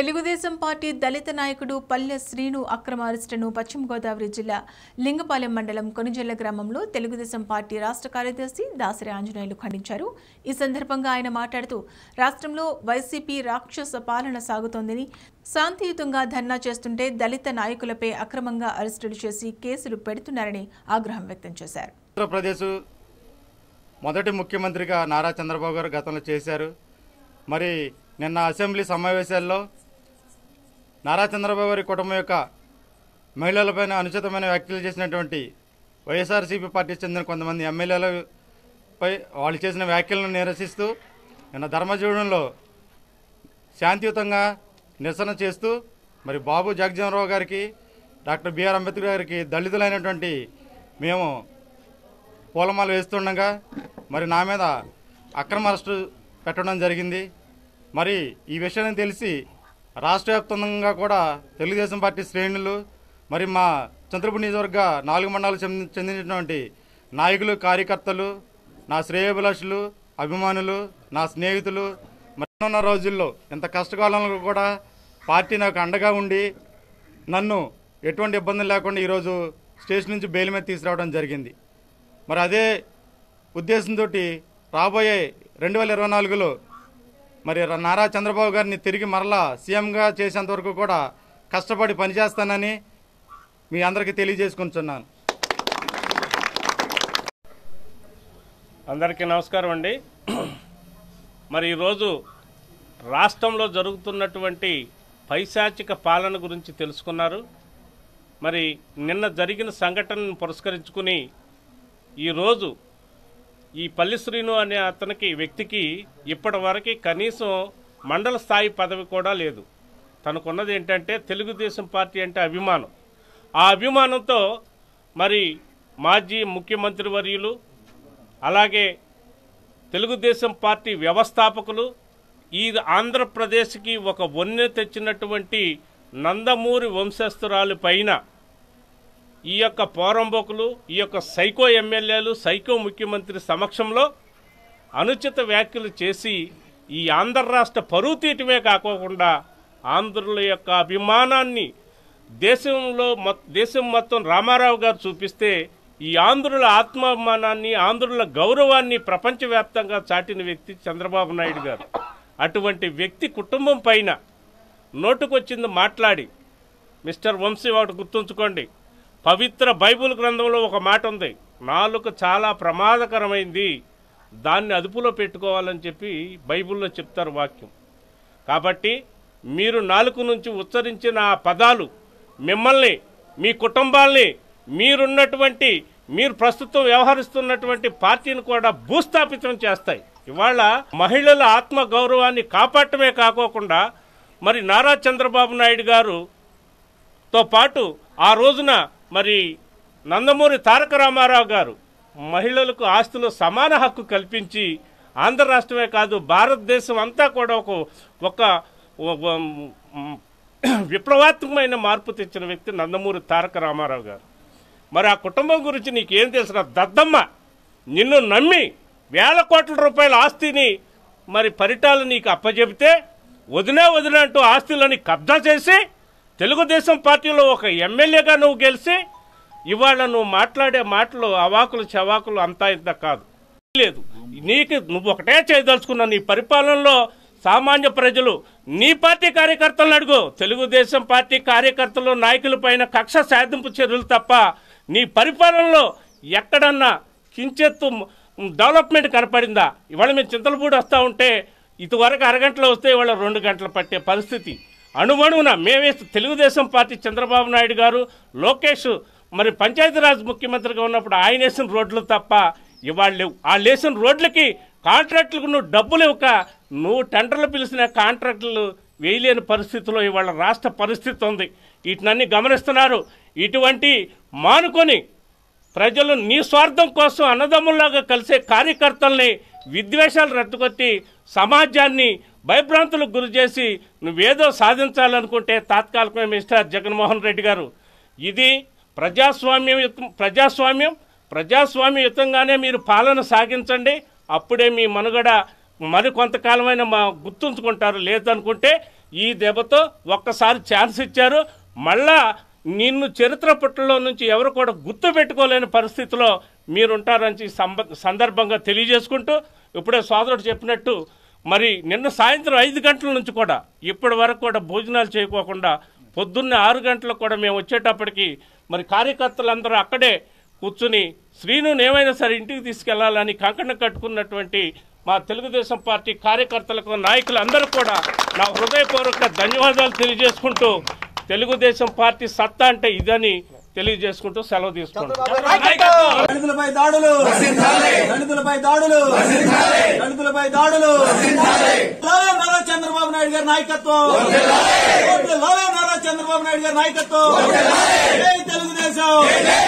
Telugu Desam party దళిత నాయకుడు పల్లె శ్రీను అక్రమ అరెస్టును పశ్చిమ గోదావరి జిల్లా లింగపాలెం మండలం కొనుజల్ల గ్రామంలో తెలుగుదేశం పార్టీ రాష్ట్ర కార్యదర్శి దాసరి ఆంజనేయులు ఖండించారు ఈ సందర్భంగా ఆయన మాట్లాడుతూ రాష్ట్రంలో వైసీపీ రాక్షస పాలన సాగుతోందని శాంతియుతంగా ధర్నా చేస్తుంటే దళిత నాయకులపై అక్రమంగా అరెస్టులు చేసి కేసులు పెడుతున్నారని ఆగ్రహం వ్యక్తం చేశారు మొదటి ముఖ్యమంత్రిగా నారా చంద్రబాబు గారు గతంలో చేశారు మరి నిన్న అసెంబ్లీ సమావేశాల్లో నారా చంద్రబాబు గారి కుటుంబం యొక్క మహిళలపైన అనుచితమైన వ్యాఖ్యలు చేసినటువంటి వైఎస్ఆర్సీపీ పార్టీకి చెందిన కొంతమంది ఎమ్మెల్యేలపై వాళ్ళు చేసిన వ్యాఖ్యలను నిరసిస్తూ నిన్న ధర్మజీవనంలో శాంతియుతంగా నిరసన చేస్తూ మరి బాబు జగజీవనరావు గారికి డాక్టర్ బిఆర్ అంబేద్కర్ గారికి దళితులైనటువంటి మేము పూలమాల వేస్తుండగా మరి నా మీద అక్రమ అరెస్టు పెట్టడం జరిగింది మరి ఈ విషయాన్ని తెలిసి రాష్ట్ర వ్యాప్తంగా కూడా తెలుగుదేశం పార్టీ శ్రేణులు మరి మా చంద్రపూడి నియోజకవర్గ నాలుగు మండలాలు చెందినటువంటి నాయకులు కార్యకర్తలు నా శ్రేయభిలాషులు అభిమానులు నా స్నేహితులు మరిన్న రోజుల్లో ఇంత కష్టకాలంలో కూడా పార్టీ నాకు అండగా ఉండి నన్ను ఎటువంటి ఇబ్బందులు లేకుండా ఈరోజు స్టేషన్ నుంచి బెయిల్ మీద తీసుకురావడం జరిగింది మరి అదే ఉద్దేశంతో రాబోయే రెండు వేల ఇరవై నాలుగులో మరి నారా చంద్రబాబు గారిని తిరిగి మరలా సీఎంగా చేసేంతవరకు కూడా కష్టపడి పనిచేస్తానని మీ అందరికీ తెలియజేసుకుంటున్నాను అందరికీ నమస్కారం అండి మరి ఈరోజు రాష్ట్రంలో జరుగుతున్నటువంటి పైశాచిక పాలన గురించి తెలుసుకున్నారు మరి నిన్న జరిగిన సంఘటనను పురస్కరించుకుని ఈరోజు ఈ పల్లిశ్రీను శ్రీను అనే అతనికి వ్యక్తికి ఇప్పటివరకు కనీసం మండల స్థాయి పదవి కూడా లేదు తనకున్నది ఏంటంటే తెలుగుదేశం పార్టీ అంటే అభిమానం ఆ అభిమానంతో మరి మాజీ ముఖ్యమంత్రి వర్యులు అలాగే తెలుగుదేశం పార్టీ వ్యవస్థాపకులు ఈ ఆంధ్రప్రదేశ్కి ఒక వన్నె తెచ్చినటువంటి నందమూరి వంశస్థురాలు పైన ఈ యొక్క పోరంబోకులు ఈ యొక్క సైకో ఎమ్మెల్యేలు సైకో ముఖ్యమంత్రి సమక్షంలో అనుచిత వ్యాఖ్యలు చేసి ఈ ఆంధ్ర రాష్ట్ర పరువు తీయటమే కాకోకుండా ఆంధ్రుల యొక్క అభిమానాన్ని దేశంలో దేశం మొత్తం రామారావు గారు చూపిస్తే ఈ ఆంధ్రుల ఆత్మాభిమానాన్ని ఆంధ్రుల గౌరవాన్ని ప్రపంచవ్యాప్తంగా చాటిన వ్యక్తి చంద్రబాబు నాయుడు గారు అటువంటి వ్యక్తి కుటుంబం పైన నోటుకొచ్చింది మాట్లాడి మిస్టర్ వంశీ ఒకటి గుర్తుంచుకోండి పవిత్ర బైబుల్ గ్రంథంలో ఒక మాట ఉంది నాలుక చాలా ప్రమాదకరమైంది దాన్ని అదుపులో పెట్టుకోవాలని చెప్పి బైబిల్లో చెప్తారు వాక్యం కాబట్టి మీరు నాలుగు నుంచి ఉచ్చరించిన ఆ పదాలు మిమ్మల్ని మీ కుటుంబాల్ని మీరున్నటువంటి మీరు ప్రస్తుతం వ్యవహరిస్తున్నటువంటి పార్టీని కూడా భూస్థాపితం చేస్తాయి ఇవాళ మహిళల ఆత్మ గౌరవాన్ని కాపాడటమే కాకోకుండా మరి నారా చంద్రబాబు నాయుడు గారుతో పాటు ఆ రోజున మరి నందమూరి తారక రామారావు గారు మహిళలకు ఆస్తులు సమాన హక్కు కల్పించి ఆంధ్ర రాష్ట్రమే కాదు భారతదేశం అంతా కూడా ఒక ఒక విప్లవాత్మకమైన మార్పు తెచ్చిన వ్యక్తి నందమూరి తారక రామారావు గారు మరి ఆ కుటుంబం గురించి నీకేం తెలిసిన దద్దమ్మ నిన్ను నమ్మి వేల కోట్ల రూపాయల ఆస్తిని మరి పరిటాలు నీకు అప్పజెబితే వదినా వదిన అంటూ ఆస్తులని కబ్జా చేసి తెలుగుదేశం పార్టీలో ఒక ఎమ్మెల్యేగా నువ్వు గెలిచి ఇవాళ నువ్వు మాట్లాడే మాటలు అవాకులు చవాకులు అంతా ఇంత కాదు లేదు నీకు నువ్వు ఒకటే చేయదలుచుకున్న నీ పరిపాలనలో సామాన్య ప్రజలు నీ పార్టీ కార్యకర్తలను అడుగు తెలుగుదేశం పార్టీ కార్యకర్తలు నాయకుల పైన కక్ష సాధింపు చర్యలు తప్ప నీ పరిపాలనలో ఎక్కడన్నా కించెత్తు డెవలప్మెంట్ కనపడిందా ఇవాళ మేము చింతలపూడి వస్తూ ఉంటే ఇటువరకు అరగంటలో వస్తే ఇవాళ రెండు గంటలు పట్టే పరిస్థితి అణువణువున మేమే తెలుగుదేశం పార్టీ చంద్రబాబు నాయుడు గారు లోకేష్ మరి పంచాయతీరాజ్ ముఖ్యమంత్రిగా ఉన్నప్పుడు ఆయన వేసిన రోడ్లు తప్ప ఇవాళ లేవు వాళ్ళు వేసిన రోడ్లకి కాంట్రాక్టులకు నువ్వు డబ్బులు ఇవ్వక నువ్వు టెండర్లు పిలిచిన కాంట్రాక్టులు వేయలేని పరిస్థితిలో ఇవాళ రాష్ట్ర పరిస్థితి ఉంది వీటినన్నీ గమనిస్తున్నారు ఇటువంటి మానుకొని ప్రజలు నీ స్వార్థం కోసం అన్నదమ్ముల్లాగా కలిసే కార్యకర్తల్ని విద్వేషాలు రద్దుకొట్టి సమాజాన్ని భయభ్రాంతులకు గురి చేసి నువ్వేదో సాధించాలనుకుంటే తాత్కాలికమే మిస్టర్ జగన్మోహన్ రెడ్డి గారు ఇది ప్రజాస్వామ్యం ప్రజాస్వామ్యం ప్రజాస్వామ్యయుతంగానే మీరు పాలన సాగించండి అప్పుడే మీ మనుగడ మరి కొంతకాలమైన మా గుర్తుంచుకుంటారు లేదనుకుంటే ఈ దెబ్బతో ఒక్కసారి ఛాన్స్ ఇచ్చారు మళ్ళా నిన్ను చరిత్ర పుట్టలో నుంచి ఎవరు కూడా గుర్తు పెట్టుకోలేని పరిస్థితిలో మీరుంటారని సందర్భంగా తెలియజేసుకుంటూ ఇప్పుడే సోదరుడు చెప్పినట్టు మరి నిన్న సాయంత్రం ఐదు గంటల నుంచి కూడా ఇప్పటి వరకు కూడా భోజనాలు చేయకోకుండా పొద్దున్నే ఆరు గంటలకు కూడా మేము వచ్చేటప్పటికి మరి కార్యకర్తలందరూ అక్కడే కూర్చుని శ్రీను ఏమైనా సరే ఇంటికి తీసుకెళ్లాలని కంకణం కట్టుకున్నటువంటి మా తెలుగుదేశం పార్టీ కార్యకర్తలకు నాయకులందరూ కూడా నా హృదయపూర్వక ధన్యవాదాలు తెలియజేసుకుంటూ తెలుగుదేశం పార్టీ సత్తా అంటే ఇదని తెలియజేసుకుంటూ సెలవు తీసుకుంటాం దళితులపై దాడులు దళితులపై దాడులు నారా చంద్రబాబు నాయుడు గారి నాయకత్వం నారా చంద్రబాబు నాయుడు గారి నాయకత్వం తెలుగుదేశం